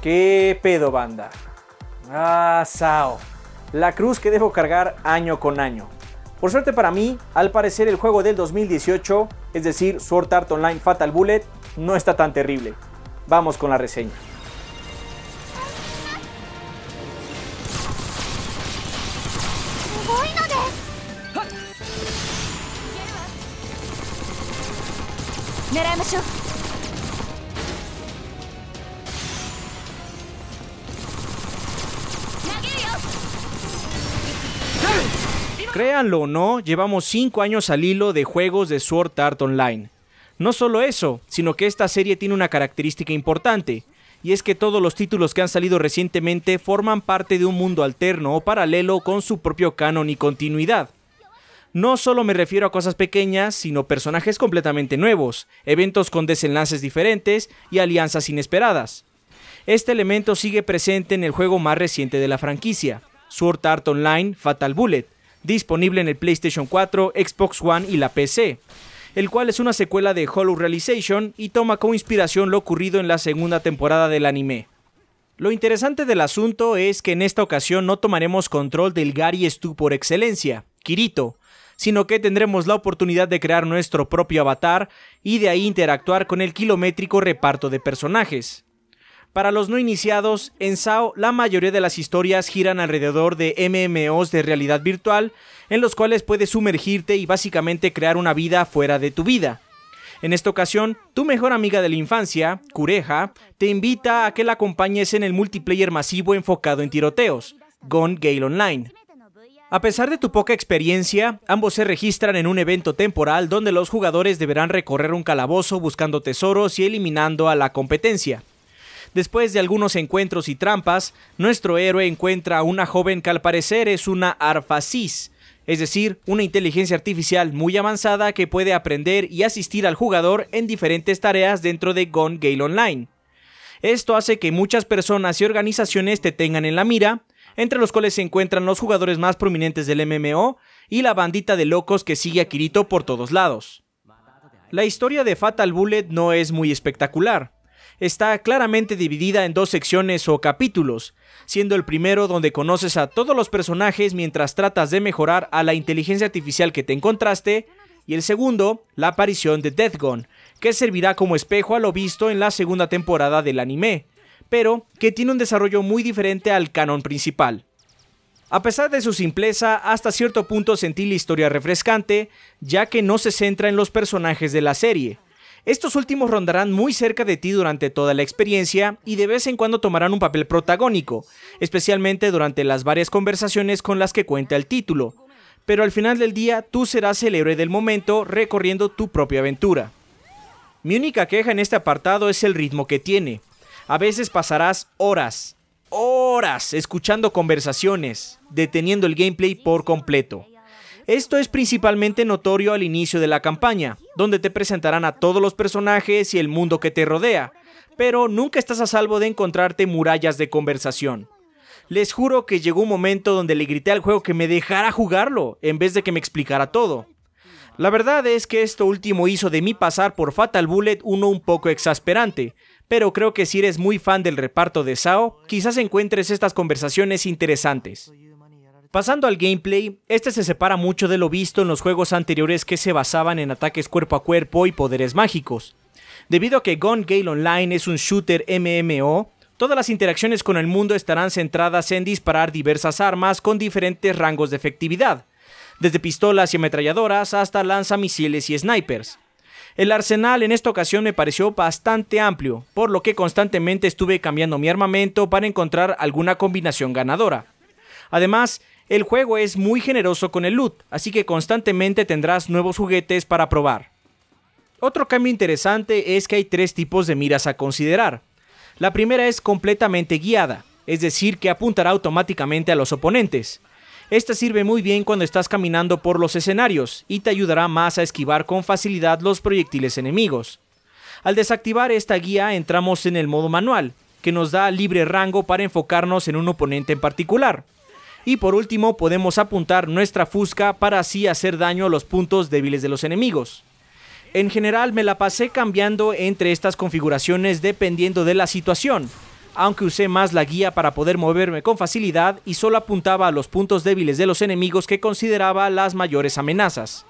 ¿Qué pedo, banda? Ah, Sao. La cruz que debo cargar año con año. Por suerte para mí, al parecer el juego del 2018, es decir, Sword Art Online Fatal Bullet, no está tan terrible. Vamos con la reseña. Créanlo o no, llevamos 5 años al hilo de juegos de Sword Art Online. No solo eso, sino que esta serie tiene una característica importante, y es que todos los títulos que han salido recientemente forman parte de un mundo alterno o paralelo con su propio canon y continuidad. No solo me refiero a cosas pequeñas, sino personajes completamente nuevos, eventos con desenlaces diferentes y alianzas inesperadas. Este elemento sigue presente en el juego más reciente de la franquicia, Sword Art Online Fatal Bullet, disponible en el PlayStation 4, Xbox One y la PC el cual es una secuela de Hollow Realization y toma como inspiración lo ocurrido en la segunda temporada del anime. Lo interesante del asunto es que en esta ocasión no tomaremos control del Gary Stu por excelencia, Kirito, sino que tendremos la oportunidad de crear nuestro propio avatar y de ahí interactuar con el kilométrico reparto de personajes. Para los no iniciados, en SAO la mayoría de las historias giran alrededor de MMOs de realidad virtual, en los cuales puedes sumergirte y básicamente crear una vida fuera de tu vida. En esta ocasión, tu mejor amiga de la infancia, Cureja, te invita a que la acompañes en el multiplayer masivo enfocado en tiroteos, Gone Gale Online. A pesar de tu poca experiencia, ambos se registran en un evento temporal donde los jugadores deberán recorrer un calabozo buscando tesoros y eliminando a la competencia. Después de algunos encuentros y trampas, nuestro héroe encuentra a una joven que al parecer es una Arfasis, es decir, una inteligencia artificial muy avanzada que puede aprender y asistir al jugador en diferentes tareas dentro de Gone Gale Online. Esto hace que muchas personas y organizaciones te tengan en la mira, entre los cuales se encuentran los jugadores más prominentes del MMO y la bandita de locos que sigue a Kirito por todos lados. La historia de Fatal Bullet no es muy espectacular, está claramente dividida en dos secciones o capítulos, siendo el primero donde conoces a todos los personajes mientras tratas de mejorar a la inteligencia artificial que te encontraste, y el segundo, la aparición de Deathgon, que servirá como espejo a lo visto en la segunda temporada del anime, pero que tiene un desarrollo muy diferente al canon principal. A pesar de su simpleza, hasta cierto punto sentí la historia refrescante, ya que no se centra en los personajes de la serie, estos últimos rondarán muy cerca de ti durante toda la experiencia y de vez en cuando tomarán un papel protagónico, especialmente durante las varias conversaciones con las que cuenta el título. Pero al final del día tú serás el héroe del momento recorriendo tu propia aventura. Mi única queja en este apartado es el ritmo que tiene. A veces pasarás horas, horas escuchando conversaciones, deteniendo el gameplay por completo. Esto es principalmente notorio al inicio de la campaña, donde te presentarán a todos los personajes y el mundo que te rodea, pero nunca estás a salvo de encontrarte murallas de conversación. Les juro que llegó un momento donde le grité al juego que me dejara jugarlo, en vez de que me explicara todo. La verdad es que esto último hizo de mí pasar por Fatal Bullet uno un poco exasperante, pero creo que si eres muy fan del reparto de Sao, quizás encuentres estas conversaciones interesantes. Pasando al gameplay, este se separa mucho de lo visto en los juegos anteriores que se basaban en ataques cuerpo a cuerpo y poderes mágicos. Debido a que Gun Gale Online es un shooter MMO, todas las interacciones con el mundo estarán centradas en disparar diversas armas con diferentes rangos de efectividad, desde pistolas y ametralladoras hasta lanzamisiles y snipers. El arsenal en esta ocasión me pareció bastante amplio, por lo que constantemente estuve cambiando mi armamento para encontrar alguna combinación ganadora. Además, el juego es muy generoso con el loot, así que constantemente tendrás nuevos juguetes para probar. Otro cambio interesante es que hay tres tipos de miras a considerar. La primera es completamente guiada, es decir, que apuntará automáticamente a los oponentes. Esta sirve muy bien cuando estás caminando por los escenarios y te ayudará más a esquivar con facilidad los proyectiles enemigos. Al desactivar esta guía entramos en el modo manual, que nos da libre rango para enfocarnos en un oponente en particular. Y por último podemos apuntar nuestra fusca para así hacer daño a los puntos débiles de los enemigos. En general me la pasé cambiando entre estas configuraciones dependiendo de la situación, aunque usé más la guía para poder moverme con facilidad y solo apuntaba a los puntos débiles de los enemigos que consideraba las mayores amenazas.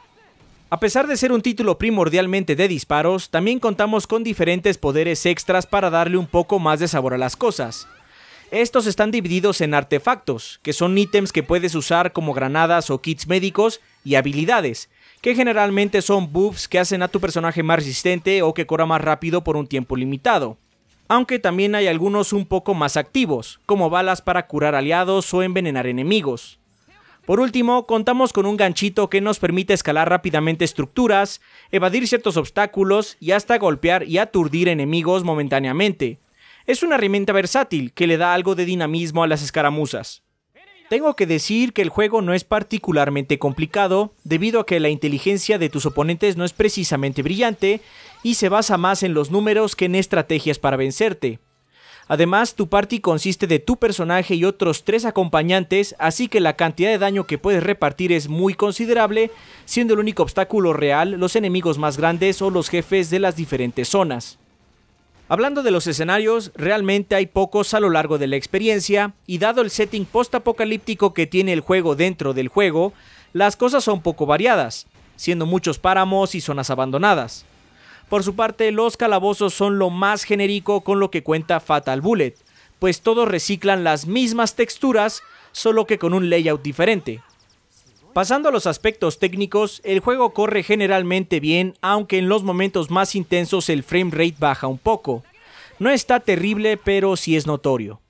A pesar de ser un título primordialmente de disparos, también contamos con diferentes poderes extras para darle un poco más de sabor a las cosas. Estos están divididos en artefactos, que son ítems que puedes usar como granadas o kits médicos, y habilidades, que generalmente son buffs que hacen a tu personaje más resistente o que corra más rápido por un tiempo limitado. Aunque también hay algunos un poco más activos, como balas para curar aliados o envenenar enemigos. Por último, contamos con un ganchito que nos permite escalar rápidamente estructuras, evadir ciertos obstáculos y hasta golpear y aturdir enemigos momentáneamente. Es una herramienta versátil que le da algo de dinamismo a las escaramuzas. Tengo que decir que el juego no es particularmente complicado, debido a que la inteligencia de tus oponentes no es precisamente brillante y se basa más en los números que en estrategias para vencerte. Además, tu party consiste de tu personaje y otros tres acompañantes, así que la cantidad de daño que puedes repartir es muy considerable, siendo el único obstáculo real los enemigos más grandes o los jefes de las diferentes zonas. Hablando de los escenarios, realmente hay pocos a lo largo de la experiencia y dado el setting postapocalíptico que tiene el juego dentro del juego, las cosas son poco variadas, siendo muchos páramos y zonas abandonadas. Por su parte, los calabozos son lo más genérico con lo que cuenta Fatal Bullet, pues todos reciclan las mismas texturas, solo que con un layout diferente, Pasando a los aspectos técnicos, el juego corre generalmente bien, aunque en los momentos más intensos el frame rate baja un poco. No está terrible, pero sí es notorio.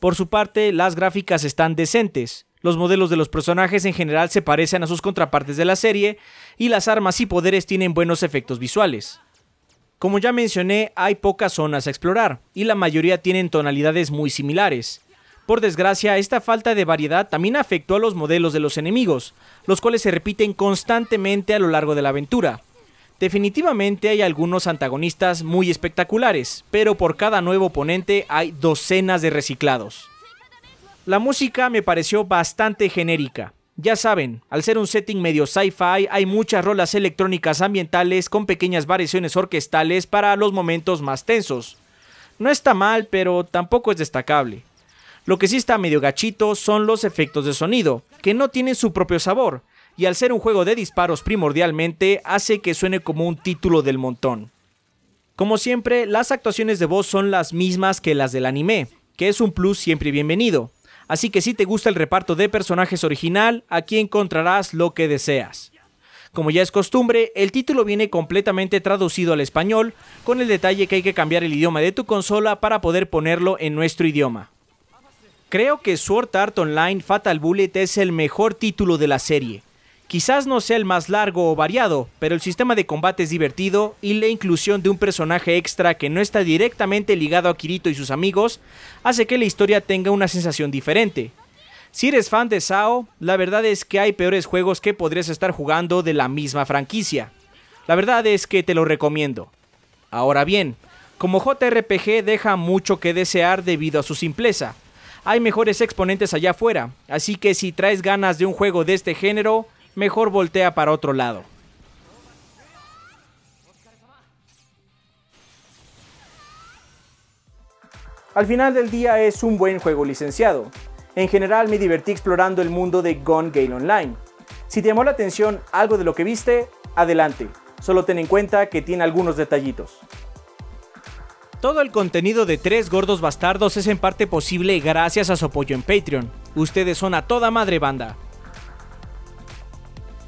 Por su parte, las gráficas están decentes. Los modelos de los personajes en general se parecen a sus contrapartes de la serie y las armas y poderes tienen buenos efectos visuales. Como ya mencioné, hay pocas zonas a explorar y la mayoría tienen tonalidades muy similares. Por desgracia, esta falta de variedad también afectó a los modelos de los enemigos, los cuales se repiten constantemente a lo largo de la aventura. Definitivamente hay algunos antagonistas muy espectaculares, pero por cada nuevo oponente hay docenas de reciclados. La música me pareció bastante genérica. Ya saben, al ser un setting medio sci-fi, hay muchas rolas electrónicas ambientales con pequeñas variaciones orquestales para los momentos más tensos. No está mal, pero tampoco es destacable. Lo que sí está medio gachito son los efectos de sonido, que no tienen su propio sabor, y al ser un juego de disparos primordialmente hace que suene como un título del montón. Como siempre, las actuaciones de voz son las mismas que las del anime, que es un plus siempre bienvenido. Así que si te gusta el reparto de personajes original, aquí encontrarás lo que deseas. Como ya es costumbre, el título viene completamente traducido al español, con el detalle que hay que cambiar el idioma de tu consola para poder ponerlo en nuestro idioma. Creo que Sword Art Online Fatal Bullet es el mejor título de la serie. Quizás no sea el más largo o variado, pero el sistema de combate es divertido y la inclusión de un personaje extra que no está directamente ligado a Kirito y sus amigos hace que la historia tenga una sensación diferente. Si eres fan de Sao, la verdad es que hay peores juegos que podrías estar jugando de la misma franquicia. La verdad es que te lo recomiendo. Ahora bien, como JRPG deja mucho que desear debido a su simpleza, hay mejores exponentes allá afuera, así que si traes ganas de un juego de este género, mejor voltea para otro lado. Al final del día es un buen juego licenciado. En general me divertí explorando el mundo de Gun Gale Online. Si te llamó la atención algo de lo que viste, adelante. Solo ten en cuenta que tiene algunos detallitos. Todo el contenido de Tres Gordos Bastardos es en parte posible gracias a su apoyo en Patreon. Ustedes son a toda madre banda.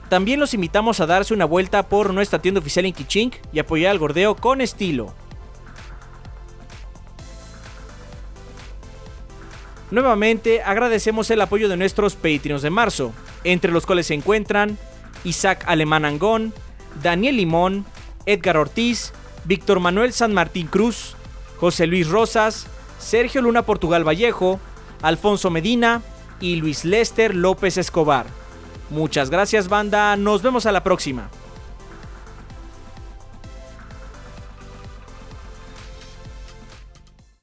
También los invitamos a darse una vuelta por nuestra tienda oficial en Kichink y apoyar al gordeo con estilo. Nuevamente agradecemos el apoyo de nuestros Patreons de marzo, entre los cuales se encuentran Isaac Alemán Angón, Daniel Limón, Edgar Ortiz, Víctor Manuel San Martín Cruz, José Luis Rosas, Sergio Luna Portugal Vallejo, Alfonso Medina y Luis Lester López Escobar. Muchas gracias banda, nos vemos a la próxima.